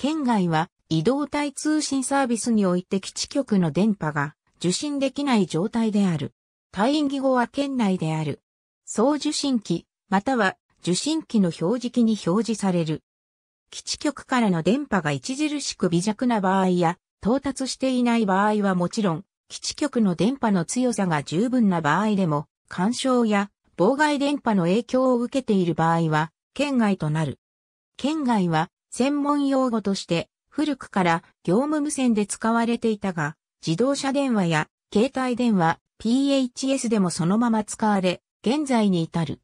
県外は移動体通信サービスにおいて基地局の電波が受信できない状態である。退院義後は県内である。総受信機、または受信機の表示機に表示される。基地局からの電波が著しく微弱な場合や、到達していない場合はもちろん、基地局の電波の強さが十分な場合でも、干渉や妨害電波の影響を受けている場合は、県外となる。県外は専門用語として古くから業務無線で使われていたが、自動車電話や携帯電話、PHS でもそのまま使われ、現在に至る。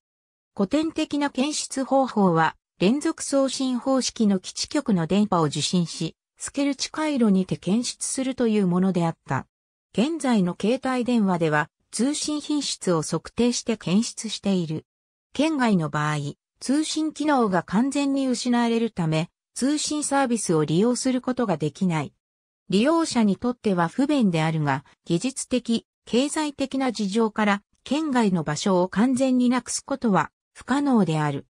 古典的な検出方法は、連続送信方式の基地局の電波を受信し、スケルチ回路にて検出するというものであった。現在の携帯電話では、通信品質を測定して検出している。県外の場合、通信機能が完全に失われるため、通信サービスを利用することができない。利用者にとっては不便であるが、技術的、経済的な事情から、県外の場所を完全になくすことは不可能である。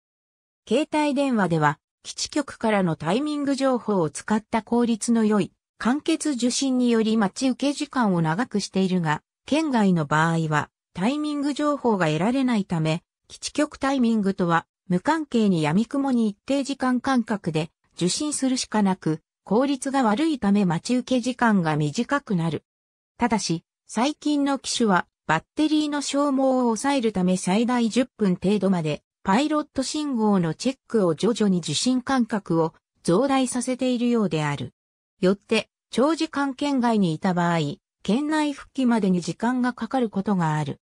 携帯電話では、基地局からのタイミング情報を使った効率の良い、完結受信により待ち受け時間を長くしているが、県外の場合は、タイミング情報が得られないため、基地局タイミングとは無関係に闇雲に一定時間間隔で受信するしかなく、効率が悪いため待ち受け時間が短くなる。ただし、最近の機種はバッテリーの消耗を抑えるため最大10分程度までパイロット信号のチェックを徐々に受信間隔を増大させているようである。よって、長時間圏外にいた場合、県内復帰までに時間がかかることがある。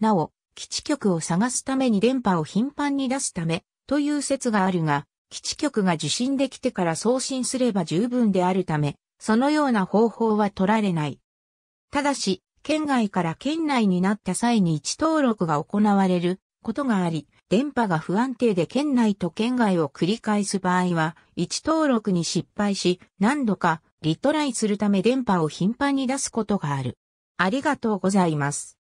なお、基地局を探すために電波を頻繁に出すため、という説があるが、基地局が受信できてから送信すれば十分であるため、そのような方法は取られない。ただし、県外から県内になった際に位置登録が行われることがあり、電波が不安定で県内と県外を繰り返す場合は、位置登録に失敗し、何度かリトライするため電波を頻繁に出すことがある。ありがとうございます。